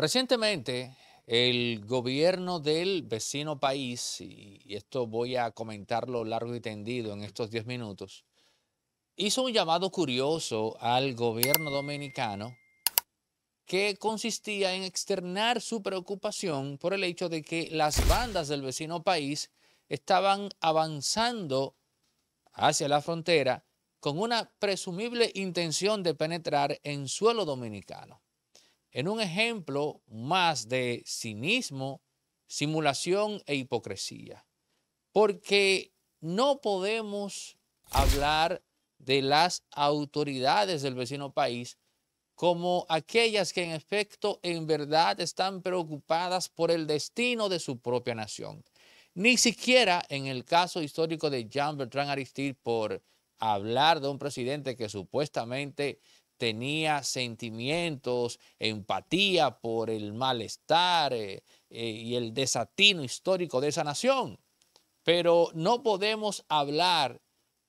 Recientemente, el gobierno del vecino país, y esto voy a comentarlo largo y tendido en estos 10 minutos, hizo un llamado curioso al gobierno dominicano que consistía en externar su preocupación por el hecho de que las bandas del vecino país estaban avanzando hacia la frontera con una presumible intención de penetrar en suelo dominicano en un ejemplo más de cinismo, simulación e hipocresía. Porque no podemos hablar de las autoridades del vecino país como aquellas que en efecto en verdad están preocupadas por el destino de su propia nación. Ni siquiera en el caso histórico de Jean Bertrand Aristide por hablar de un presidente que supuestamente tenía sentimientos, empatía por el malestar eh, eh, y el desatino histórico de esa nación. Pero no podemos hablar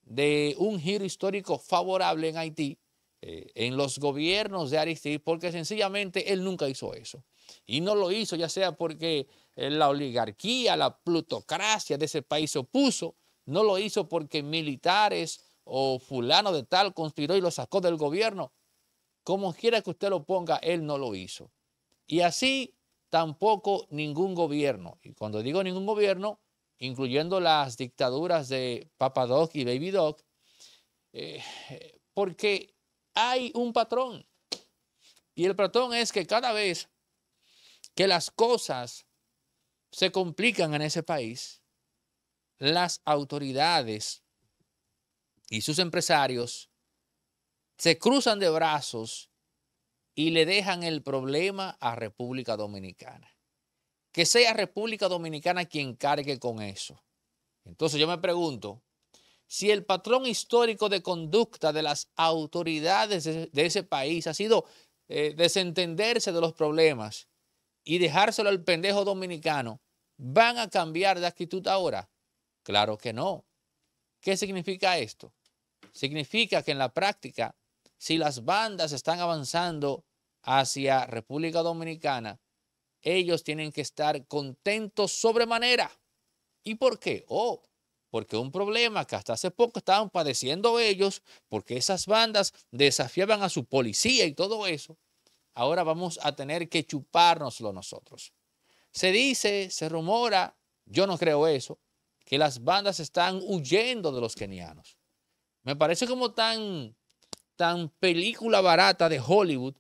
de un giro histórico favorable en Haití, eh, en los gobiernos de Aristide, porque sencillamente él nunca hizo eso. Y no lo hizo, ya sea porque la oligarquía, la plutocracia de ese país se opuso, no lo hizo porque militares o fulano de tal conspiró y lo sacó del gobierno. Como quiera que usted lo ponga, él no lo hizo. Y así tampoco ningún gobierno. Y cuando digo ningún gobierno, incluyendo las dictaduras de Papadoc y Baby Doc, eh, porque hay un patrón. Y el patrón es que cada vez que las cosas se complican en ese país, las autoridades y sus empresarios se cruzan de brazos y le dejan el problema a República Dominicana. Que sea República Dominicana quien cargue con eso. Entonces yo me pregunto, si el patrón histórico de conducta de las autoridades de ese país ha sido eh, desentenderse de los problemas y dejárselo al pendejo dominicano, ¿van a cambiar de actitud ahora? Claro que no. ¿Qué significa esto? Significa que en la práctica si las bandas están avanzando hacia República Dominicana, ellos tienen que estar contentos sobremanera. ¿Y por qué? Oh, porque un problema que hasta hace poco estaban padeciendo ellos, porque esas bandas desafiaban a su policía y todo eso, ahora vamos a tener que chupárnoslo nosotros. Se dice, se rumora, yo no creo eso, que las bandas están huyendo de los kenianos. Me parece como tan película barata de Hollywood,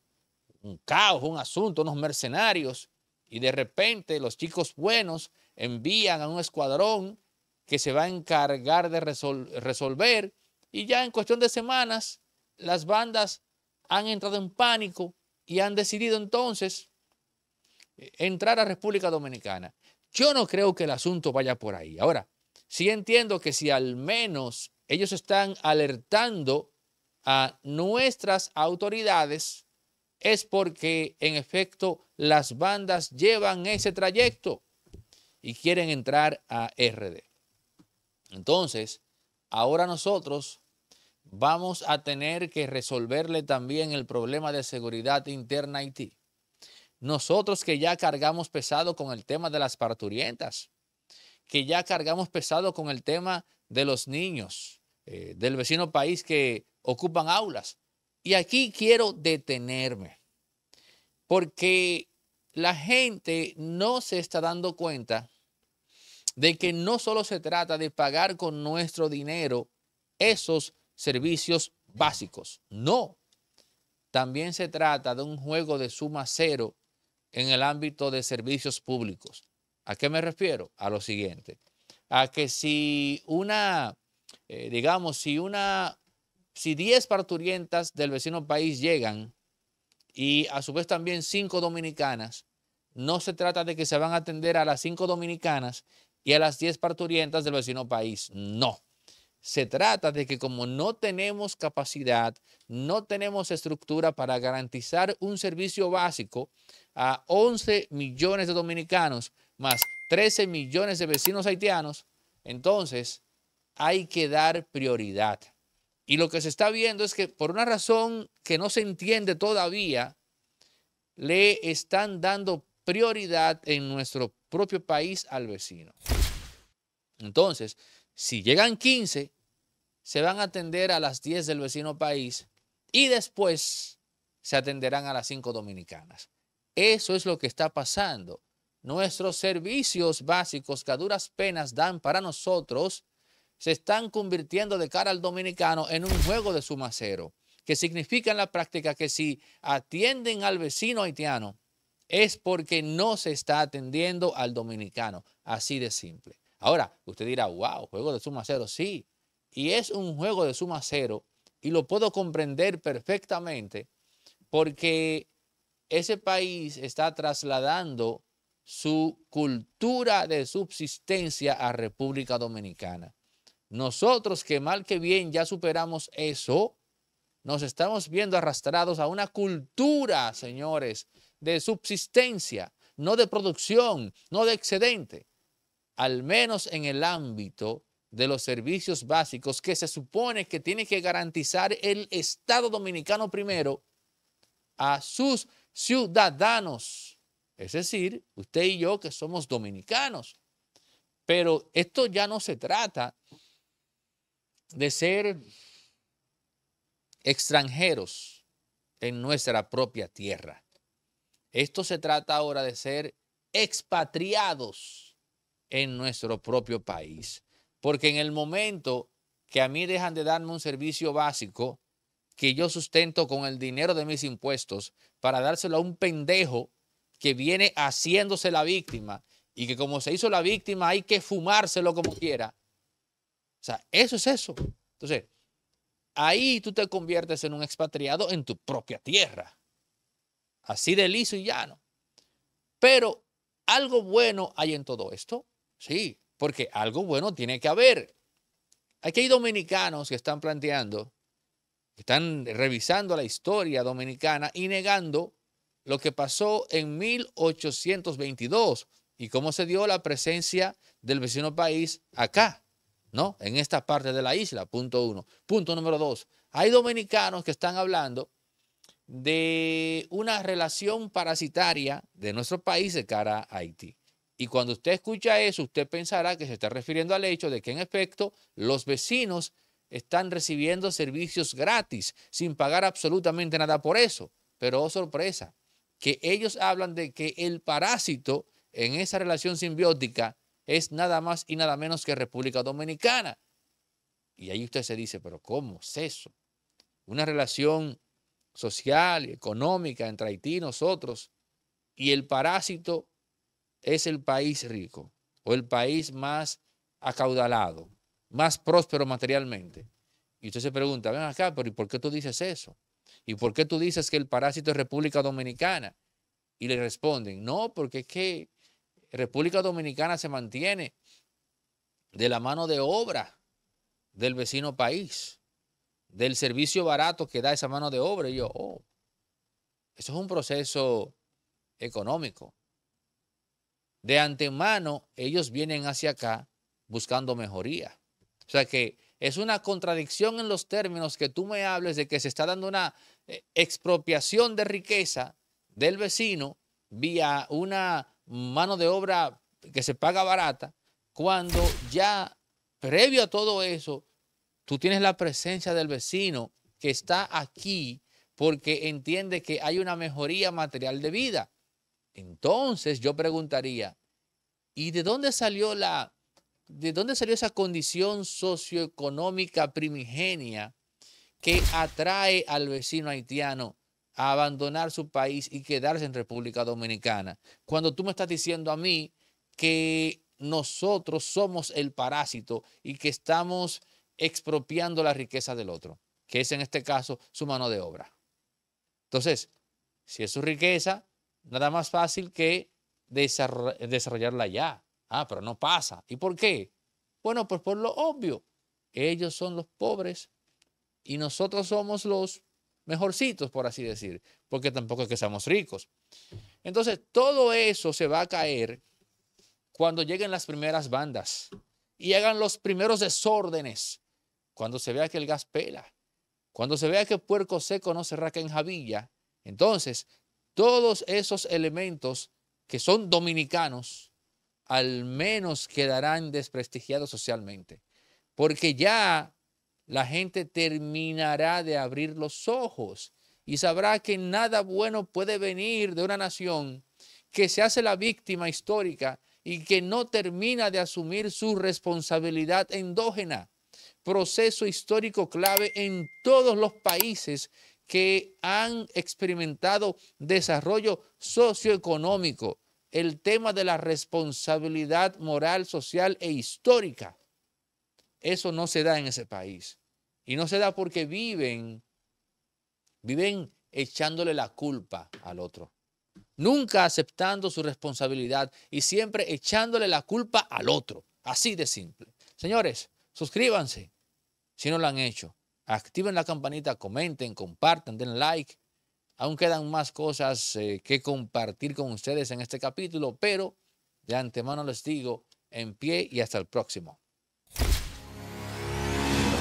un caos, un asunto, unos mercenarios, y de repente los chicos buenos envían a un escuadrón que se va a encargar de resolver, y ya en cuestión de semanas las bandas han entrado en pánico y han decidido entonces eh, entrar a República Dominicana. Yo no creo que el asunto vaya por ahí. Ahora, sí entiendo que si al menos ellos están alertando a nuestras autoridades es porque en efecto las bandas llevan ese trayecto y quieren entrar a RD. Entonces, ahora nosotros vamos a tener que resolverle también el problema de seguridad interna a Haití. Nosotros que ya cargamos pesado con el tema de las parturientas, que ya cargamos pesado con el tema de los niños, eh, del vecino país que ocupan aulas. Y aquí quiero detenerme, porque la gente no se está dando cuenta de que no solo se trata de pagar con nuestro dinero esos servicios básicos, no, también se trata de un juego de suma cero en el ámbito de servicios públicos. ¿A qué me refiero? A lo siguiente, a que si una, eh, digamos, si una si 10 parturientas del vecino país llegan y a su vez también 5 dominicanas, no se trata de que se van a atender a las 5 dominicanas y a las 10 parturientas del vecino país, no. Se trata de que como no tenemos capacidad, no tenemos estructura para garantizar un servicio básico a 11 millones de dominicanos más 13 millones de vecinos haitianos, entonces hay que dar prioridad. Y lo que se está viendo es que por una razón que no se entiende todavía, le están dando prioridad en nuestro propio país al vecino. Entonces, si llegan 15, se van a atender a las 10 del vecino país y después se atenderán a las 5 dominicanas. Eso es lo que está pasando. Nuestros servicios básicos que a duras penas dan para nosotros se están convirtiendo de cara al dominicano en un juego de suma cero, que significa en la práctica que si atienden al vecino haitiano, es porque no se está atendiendo al dominicano, así de simple. Ahora, usted dirá, wow, juego de suma cero, sí, y es un juego de suma cero, y lo puedo comprender perfectamente, porque ese país está trasladando su cultura de subsistencia a República Dominicana. Nosotros que mal que bien ya superamos eso, nos estamos viendo arrastrados a una cultura, señores, de subsistencia, no de producción, no de excedente, al menos en el ámbito de los servicios básicos que se supone que tiene que garantizar el Estado dominicano primero a sus ciudadanos. Es decir, usted y yo que somos dominicanos. Pero esto ya no se trata de ser extranjeros en nuestra propia tierra. Esto se trata ahora de ser expatriados en nuestro propio país. Porque en el momento que a mí dejan de darme un servicio básico que yo sustento con el dinero de mis impuestos para dárselo a un pendejo que viene haciéndose la víctima y que como se hizo la víctima hay que fumárselo como quiera, o sea, eso es eso. Entonces, ahí tú te conviertes en un expatriado en tu propia tierra. Así de liso y llano. Pero algo bueno hay en todo esto. Sí, porque algo bueno tiene que haber. Aquí hay dominicanos que están planteando, que están revisando la historia dominicana y negando lo que pasó en 1822 y cómo se dio la presencia del vecino país acá. ¿no? En esta parte de la isla, punto uno. Punto número dos, hay dominicanos que están hablando de una relación parasitaria de nuestro país de cara a Haití. Y cuando usted escucha eso, usted pensará que se está refiriendo al hecho de que en efecto los vecinos están recibiendo servicios gratis, sin pagar absolutamente nada por eso. Pero oh sorpresa, que ellos hablan de que el parásito en esa relación simbiótica es nada más y nada menos que República Dominicana. Y ahí usted se dice, pero ¿cómo es eso? Una relación social y económica entre Haití y nosotros, y el parásito es el país rico o el país más acaudalado, más próspero materialmente. Y usted se pregunta, ven acá, pero ¿y por qué tú dices eso? ¿Y por qué tú dices que el parásito es República Dominicana? Y le responden, no, porque es que República Dominicana se mantiene de la mano de obra del vecino país, del servicio barato que da esa mano de obra. Y yo, oh, eso es un proceso económico. De antemano, ellos vienen hacia acá buscando mejoría. O sea que es una contradicción en los términos que tú me hables de que se está dando una eh, expropiación de riqueza del vecino vía una mano de obra que se paga barata, cuando ya previo a todo eso, tú tienes la presencia del vecino que está aquí porque entiende que hay una mejoría material de vida. Entonces yo preguntaría, ¿y de dónde salió la de dónde salió esa condición socioeconómica primigenia que atrae al vecino haitiano abandonar su país y quedarse en República Dominicana. Cuando tú me estás diciendo a mí que nosotros somos el parásito y que estamos expropiando la riqueza del otro, que es en este caso su mano de obra. Entonces, si es su riqueza, nada más fácil que desarrollarla ya. Ah, pero no pasa. ¿Y por qué? Bueno, pues por lo obvio. Ellos son los pobres y nosotros somos los mejorcitos, por así decir, porque tampoco es que seamos ricos. Entonces, todo eso se va a caer cuando lleguen las primeras bandas y hagan los primeros desórdenes, cuando se vea que el gas pela, cuando se vea que el puerco seco no se raca en javilla. Entonces, todos esos elementos que son dominicanos, al menos quedarán desprestigiados socialmente, porque ya la gente terminará de abrir los ojos y sabrá que nada bueno puede venir de una nación que se hace la víctima histórica y que no termina de asumir su responsabilidad endógena, proceso histórico clave en todos los países que han experimentado desarrollo socioeconómico, el tema de la responsabilidad moral, social e histórica eso no se da en ese país. Y no se da porque viven, viven echándole la culpa al otro. Nunca aceptando su responsabilidad y siempre echándole la culpa al otro. Así de simple. Señores, suscríbanse si no lo han hecho. Activen la campanita, comenten, compartan, den like. Aún quedan más cosas eh, que compartir con ustedes en este capítulo, pero de antemano les digo, en pie y hasta el próximo.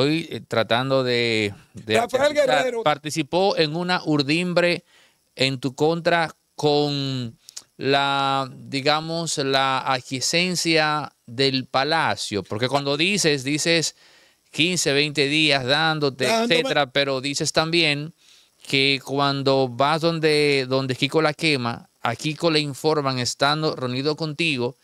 estoy eh, tratando de, participó en una urdimbre en tu contra con la, digamos, la adquisencia del palacio, porque cuando dices, dices 15, 20 días dándote, etcétera, pero dices también que cuando vas donde, donde Kiko la quema, a Kiko le informan estando reunido contigo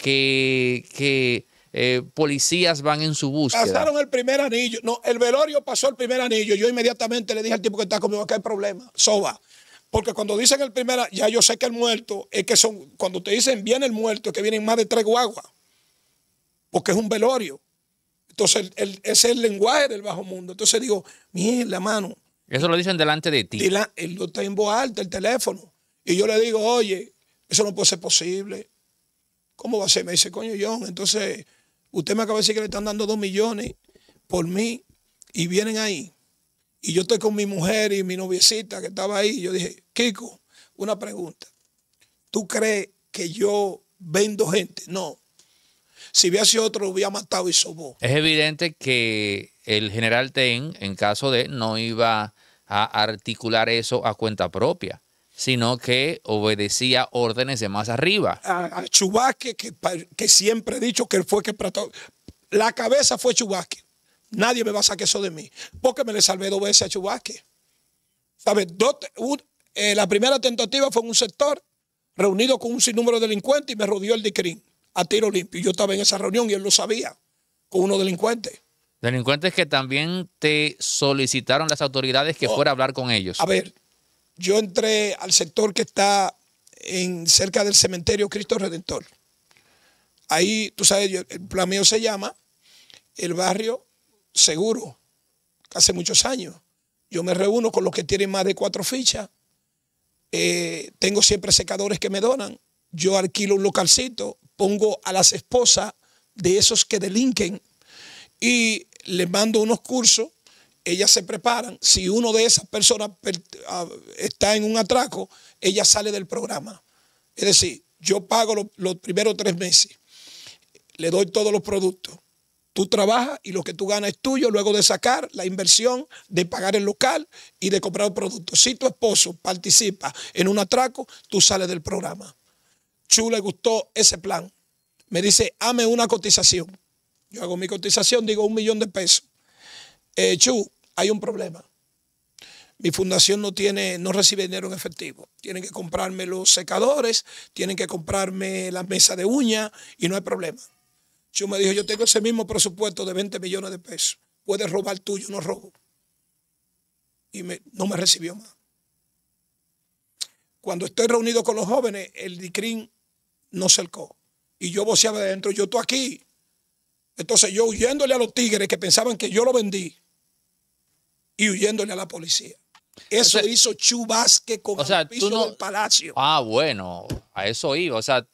que, que eh, policías van en su búsqueda. Pasaron el primer anillo. No, el velorio pasó el primer anillo. Yo inmediatamente le dije al tipo que está conmigo que hay problema. Soba. Porque cuando dicen el primer, ya yo sé que el muerto es que son, cuando te dicen viene el muerto, es que vienen más de tres guaguas. Porque es un velorio. Entonces, ese es el lenguaje del bajo mundo. Entonces digo, la mano. Eso lo dicen delante de ti. y él lo está en voz alta, el teléfono. Y yo le digo, oye, eso no puede ser posible. ¿Cómo va a ser? Me dice, coño, John, entonces Usted me acaba de decir que le están dando dos millones por mí y vienen ahí. Y yo estoy con mi mujer y mi noviecita que estaba ahí. Yo dije, Kiko, una pregunta. ¿Tú crees que yo vendo gente? No. Si hubiese otro, lo hubiera matado y sobó. Es evidente que el general Ten, en caso de, no iba a articular eso a cuenta propia sino que obedecía órdenes de más arriba. A, Chubasque, que, siempre he dicho que fue que la cabeza fue Chubasque. Nadie me va a sacar eso de mí, porque me le salvé dos veces a Chubasque. ¿Sabes? Eh, la primera tentativa fue en un sector reunido con un sinnúmero de delincuentes y me rodeó el DICRIN a tiro limpio. Yo estaba en esa reunión y él lo sabía, con unos delincuentes. Delincuentes que también te solicitaron las autoridades que oh, fuera a hablar con ellos. A ver, yo entré al sector que está en, cerca del cementerio Cristo Redentor. Ahí, tú sabes, el plan mío se llama el barrio seguro. Hace muchos años. Yo me reúno con los que tienen más de cuatro fichas. Eh, tengo siempre secadores que me donan. Yo alquilo un localcito, pongo a las esposas de esos que delinquen y les mando unos cursos ellas se preparan. Si uno de esas personas ah, está en un atraco, ella sale del programa. Es decir, yo pago los, primeros tres meses, le doy todos los productos. Tú trabajas y lo que tú ganas es tuyo, luego de sacar la inversión, de pagar el local y de comprar productos. Si tu esposo participa en un atraco, tú sales del programa. Chu le gustó ese plan. Me dice, hame una cotización. Yo hago mi cotización, digo un millón de pesos eh, Chu, hay un problema. Mi fundación no tiene, no recibe dinero en efectivo. Tienen que comprarme los secadores, tienen que comprarme la mesa de uña y no hay problema. Chu me dijo, yo tengo ese mismo presupuesto de 20 millones de pesos. Puedes robar tuyo, no robo. Y no me recibió más. Cuando estoy reunido con los jóvenes, el DICRIN no cercó. Y yo voceaba de adentro, yo estoy aquí, entonces yo huyéndole a los tigres que pensaban que yo lo vendí y huyéndole a la policía. Eso hizo Chubasque con el piso del Palacio. Ah, bueno, a eso iba. O sea,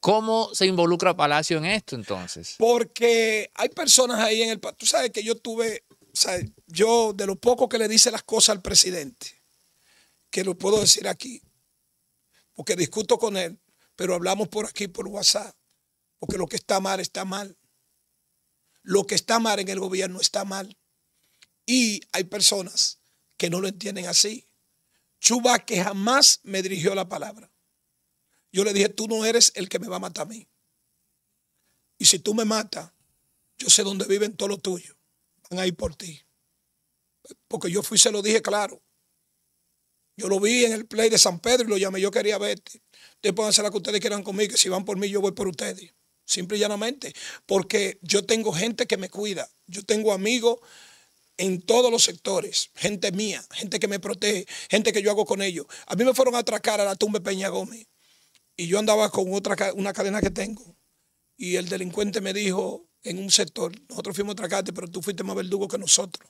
¿cómo se involucra Palacio en esto entonces? Porque hay personas ahí en el... Tú sabes que yo tuve... O sea, yo de lo poco que le dice las cosas al presidente, que lo puedo decir aquí, porque discuto con él, pero hablamos por aquí, por WhatsApp, porque lo que está mal está mal lo que está mal en el gobierno está mal. Y hay personas que no lo entienden así. Chuba que jamás me dirigió la palabra. Yo le dije, tú no eres el que me va a matar a mí. Y si tú me matas, yo sé dónde viven todos los tuyos. Van a ir por ti. Porque yo fui y se lo dije claro. Yo lo vi en el play de San Pedro y lo llamé, yo quería verte. Ustedes pueden hacer la que ustedes quieran conmigo, que si van por mí, yo voy por ustedes simple y llanamente, porque yo tengo gente que me cuida, yo tengo amigos en todos los sectores, gente mía, gente que me protege, gente que yo hago con ellos. A mí me fueron a atracar a la tumba Peña Gómez y yo andaba con otra una cadena que tengo y el delincuente me dijo en un sector, nosotros fuimos a atracarte, pero tú fuiste más verdugo que nosotros.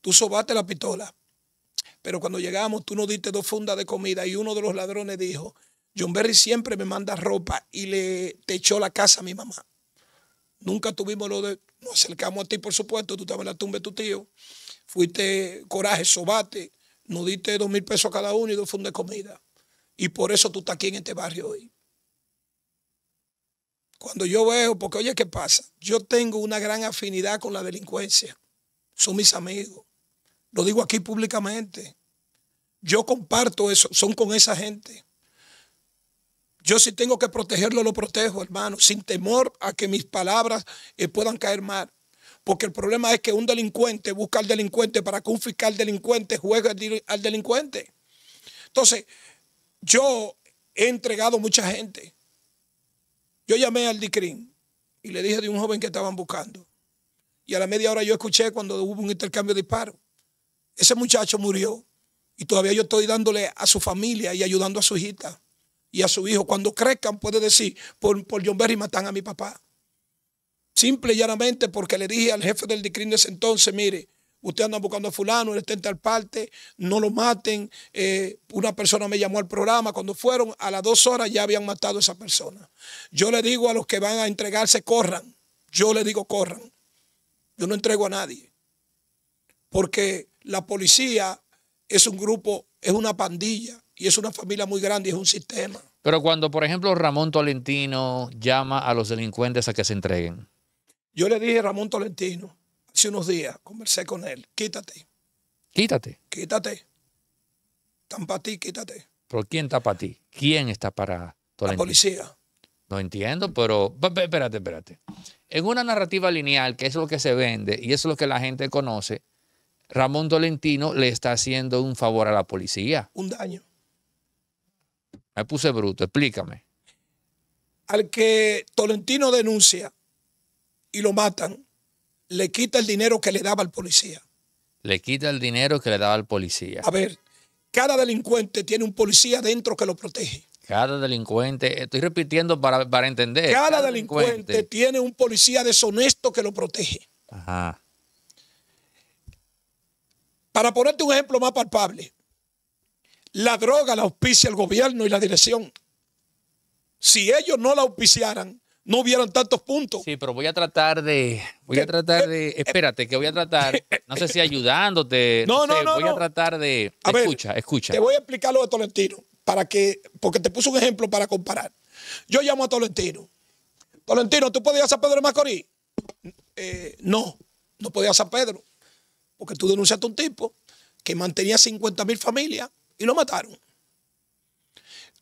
Tú sobaste la pistola, pero cuando llegamos tú nos diste dos fundas de comida y uno de los ladrones dijo, John Berry siempre me manda ropa y le echó la casa a mi mamá. Nunca tuvimos lo de. Nos acercamos a ti, por supuesto. Tú estabas en la tumba de tu tío. Fuiste coraje, sobate. Nos diste dos mil pesos cada uno y dos fundos de comida. Y por eso tú estás aquí en este barrio hoy. Cuando yo veo, porque oye, ¿qué pasa? Yo tengo una gran afinidad con la delincuencia. Son mis amigos. Lo digo aquí públicamente. Yo comparto eso. Son con esa gente. Yo si tengo que protegerlo, lo protejo, hermano, sin temor a que mis palabras eh, puedan caer mal. Porque el problema es que un delincuente busca al delincuente para que un fiscal delincuente juegue al delincuente. Entonces, yo he entregado mucha gente. Yo llamé al Dicrim y le dije de un joven que estaban buscando. Y a la media hora yo escuché cuando hubo un intercambio de disparos. Ese muchacho murió y todavía yo estoy dándole a su familia y ayudando a su hijita y a su hijo. Cuando crezcan puede decir, por, por John Berry matan a mi papá. Simple y llanamente porque le dije al jefe del DICRIN de ese entonces, mire, usted anda buscando a fulano, él está en tal parte, no lo maten. Eh, una persona me llamó al programa, cuando fueron a las dos horas ya habían matado a esa persona. Yo le digo a los que van a entregarse, corran. Yo le digo, corran. Yo no entrego a nadie. Porque la policía es un grupo, es una pandilla y es una familia muy grande es un sistema. Pero cuando, por ejemplo, Ramón Tolentino llama a los delincuentes a que se entreguen. Yo le dije a Ramón Tolentino, hace unos días, conversé con él, quítate. Quítate. Quítate. Están para ti, quítate. ¿Por quién está para ti? ¿Quién está para Tolentino? La policía. No entiendo, pero espérate, espérate. En una narrativa lineal, que es lo que se vende y es lo que la gente conoce, Ramón Tolentino le está haciendo un favor a la policía. Un daño. Me puse bruto, explícame. Al que Tolentino denuncia y lo matan, le quita el dinero que le daba al policía. Le quita el dinero que le daba al policía. A ver, cada delincuente tiene un policía dentro que lo protege. Cada delincuente, estoy repitiendo para, entender. Cada, delincuente, delincuente, tiene un policía deshonesto que lo protege. Ajá. Para ponerte un ejemplo más palpable, la droga la auspicia el gobierno y la dirección. Si ellos no la auspiciaran, no hubieran tantos puntos. Sí, pero voy a tratar de, voy a tratar de, eh, eh, espérate, que voy a tratar, no sé si ayudándote, no, no, no voy a tratar de, escucha, escucha. Te voy a explicar lo de Tolentino, para que, porque te puse un ejemplo para comparar. Yo llamo a Tolentino. Tolentino, ¿tú podías a Pedro Macorís? Eh, no, no podías a Pedro, porque tú denunciaste a un tipo que mantenía 50 mil familias y lo mataron.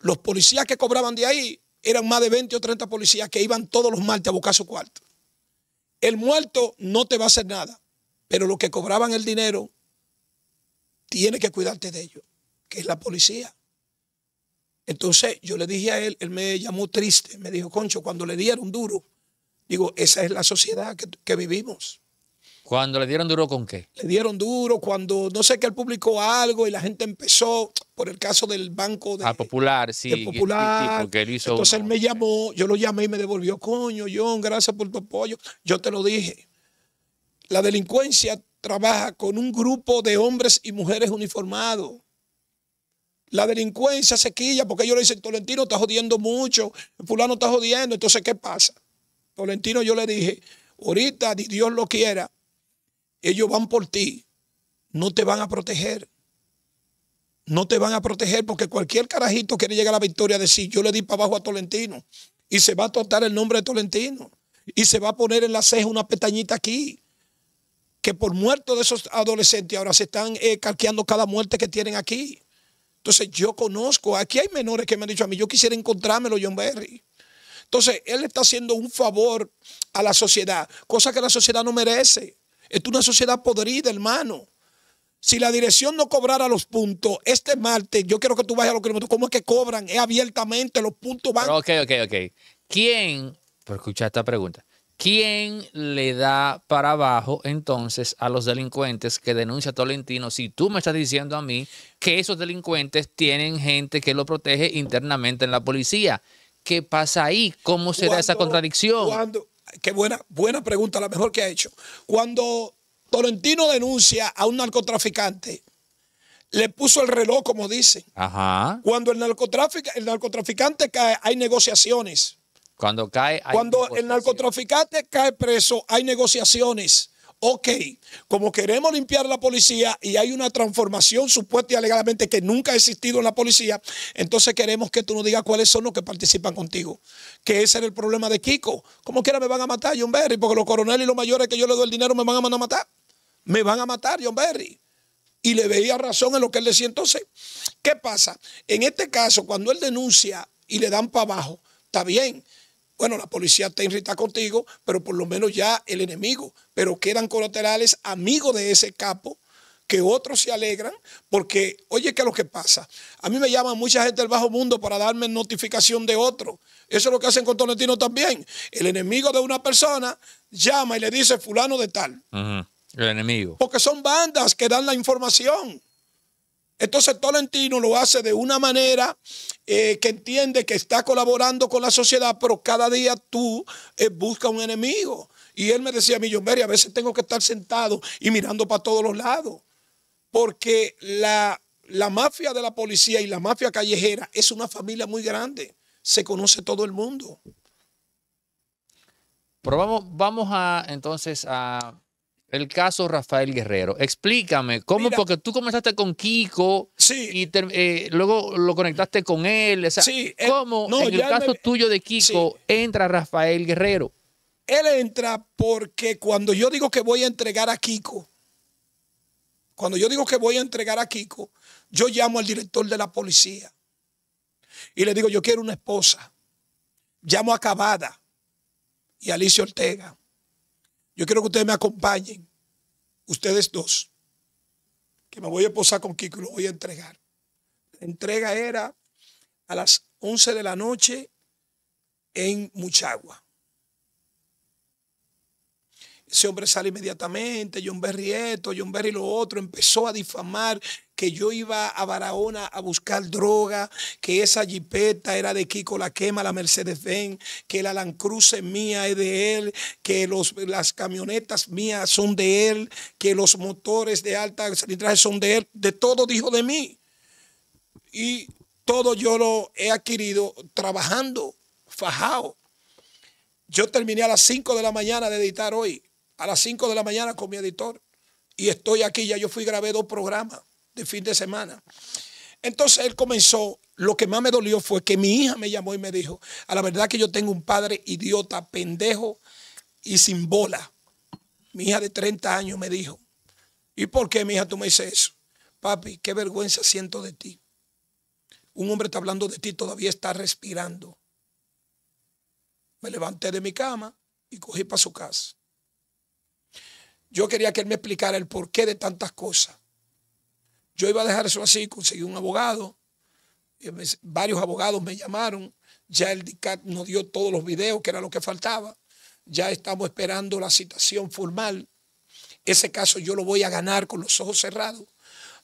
Los policías que cobraban de ahí eran más de 20 o 30 policías que iban todos los martes a buscar su cuarto. El muerto no te va a hacer nada, pero los que cobraban el dinero, tiene que cuidarte de ellos, que es la policía. Entonces yo le dije a él, él me llamó triste, me dijo, concho, cuando le dieron duro, digo, esa es la sociedad que vivimos. Cuando le dieron duro con qué? Le dieron duro cuando no sé que él publicó algo y la gente empezó por el caso del banco de ah, Popular, sí, de Popular. Entonces él me llamó, yo lo llamé y me devolvió, coño, John, gracias por tu apoyo. Yo te lo dije. La delincuencia trabaja con un grupo de hombres y mujeres uniformados. La delincuencia se quilla porque ellos le dicen, Tolentino está jodiendo mucho, fulano está jodiendo. Entonces, ¿qué pasa? Tolentino yo le dije, ahorita, Dios lo quiera, ellos van por ti, no te van a proteger. No te van a proteger porque cualquier carajito quiere llegar a la victoria de decir, yo le di para abajo a Tolentino. Y se va a totar el nombre de Tolentino. Y se va a poner en la ceja una pestañita aquí. Que por muerto de esos adolescentes ahora se están eh, calqueando cada muerte que tienen aquí. Entonces yo conozco, aquí hay menores que me han dicho a mí, yo quisiera encontrármelo John Berry. Entonces él está haciendo un favor a la sociedad, cosa que la sociedad no merece es una sociedad podrida, hermano. Si la dirección no cobrara los puntos, este martes, yo quiero que tú vayas a los kilómetros. ¿Cómo es que cobran? Es abiertamente, los puntos van. ok, ok, ok. ¿Quién, por escuchar esta pregunta, ¿quién le da para abajo entonces a los delincuentes que denuncia Tolentino si tú me estás diciendo a mí que esos delincuentes tienen gente que lo protege internamente en la policía? ¿Qué pasa ahí? ¿Cómo será esa contradicción? qué buena, buena pregunta, la mejor que ha hecho. Cuando Tolentino denuncia a un narcotraficante, le puso el reloj, como dicen. Ajá. Cuando el, el narcotraficante cae, hay negociaciones. Cuando cae, Cuando el narcotraficante cae preso, hay negociaciones ok, como queremos limpiar la policía y hay una transformación supuesta y alegadamente que nunca ha existido en la policía, entonces queremos que tú nos digas cuáles son los que participan contigo. Que ese era el problema de Kiko. Como quiera me van a matar, John Berry, porque los coroneles y los mayores que yo le doy el dinero me van a mandar a matar. Me van a matar, John Berry. Y le veía razón en lo que él decía entonces. ¿Qué pasa? En este caso, cuando él denuncia y le dan para abajo, está bien, bueno, la policía está irritada contigo, pero por lo menos ya el enemigo, pero quedan colaterales amigos de ese capo que otros se alegran, porque oye, ¿qué es lo que pasa? A mí me llama mucha gente del bajo mundo para darme notificación de otro. Eso es lo que hacen con Tolentino también. El enemigo de una persona llama y le dice fulano de tal. El enemigo. Porque son bandas que dan la información. Entonces Tolentino lo hace de una manera eh, que entiende que está colaborando con la sociedad, pero cada día tú eh, buscas un enemigo. Y él me decía, Millonberry, a veces tengo que estar sentado y mirando para todos los lados, porque la, mafia de la policía y la mafia callejera es una familia muy grande, se conoce todo el mundo. Pero vamos, vamos a entonces a el caso Rafael Guerrero. Explícame, ¿cómo? porque tú comenzaste con Kiko y eh, luego lo conectaste con él. Eh, ¿Cómo en el caso tuyo de Kiko entra Rafael Guerrero? Él entra porque cuando yo digo que voy a entregar a Kiko, cuando yo digo que voy a entregar a Kiko, yo llamo al director de la policía y le digo, yo quiero una esposa. Llamo a Cabada y Alicia Ortega yo quiero que ustedes me acompañen, ustedes dos, que me voy a posar con Kiko y lo voy a entregar. La entrega era a las 11 de la noche en Muchagua ese hombre sale inmediatamente, John Berry esto, John Berry lo otro, empezó a difamar que yo iba a Barahona a buscar droga, que esa jipeta era de Kiko La Quema, la Mercedes-Benz, que la es mía es de él, que los, las camionetas mías son de él, que los motores de alta cilindraje son de él, de todo dijo de mí. Y todo yo lo he adquirido trabajando, fajado. Yo terminé a las 5 de la mañana de editar hoy a las 5 de la mañana con mi editor. Y estoy aquí, ya yo fui grabé dos programas de fin de semana. Entonces él comenzó, lo que más me dolió fue que mi hija me llamó y me dijo, a la verdad que yo tengo un padre idiota, pendejo y sin bola. Mi hija de 30 años me dijo, ¿y por qué mi hija tú me dices eso? Papi, qué vergüenza siento de ti. Un hombre está hablando de ti, todavía está respirando. Me levanté de mi cama y cogí para su casa. Yo quería que él me explicara el porqué de tantas cosas. Yo iba a dejar eso así, conseguí un abogado, varios abogados me llamaron, ya el DICAT nos dio todos los videos, que era lo que faltaba, ya estamos esperando la citación formal. Ese caso yo lo voy a ganar con los ojos cerrados,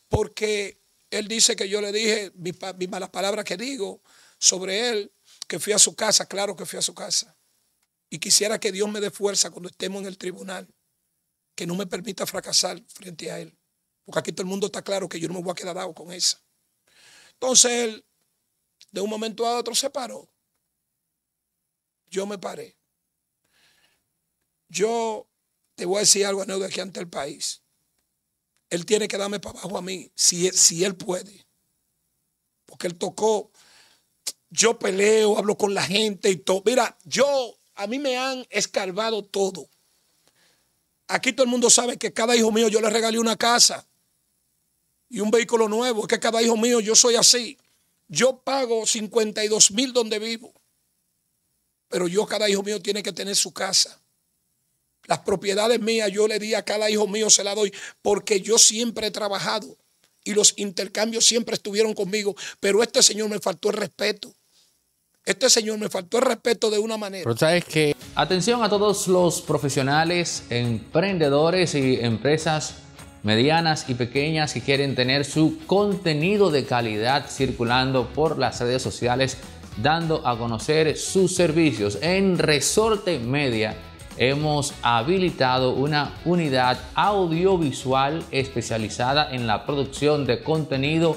porque él dice que yo le dije mis, malas palabras que digo sobre él, que fui a su casa, claro que fui a su casa. Y quisiera que Dios me dé fuerza cuando estemos en el tribunal que no me permita fracasar frente a él. Porque aquí todo el mundo está claro que yo no me voy a quedar dado con esa. Entonces él, de un momento a otro, se paró. Yo me paré. Yo te voy a decir algo, nuevo de aquí ante el país. Él tiene que darme para abajo a mí, si, si él puede. Porque él tocó. Yo peleo, hablo con la gente y todo. Mira, yo, a mí me han escarbado todo. Aquí todo el mundo sabe que cada hijo mío yo le regalé una casa y un vehículo nuevo. que cada hijo mío yo soy así. Yo pago 52 mil donde vivo. Pero yo, cada hijo mío tiene que tener su casa. Las propiedades mías yo le di a cada hijo mío, se la doy, porque yo siempre he trabajado y los intercambios siempre estuvieron conmigo. Pero este señor me faltó el respeto. Este señor me faltó el respeto de una manera. Pero sabes que... Atención a todos los profesionales, emprendedores y empresas medianas y pequeñas que quieren tener su contenido de calidad circulando por las redes sociales, dando a conocer sus servicios. En Resorte Media hemos habilitado una unidad audiovisual especializada en la producción de contenido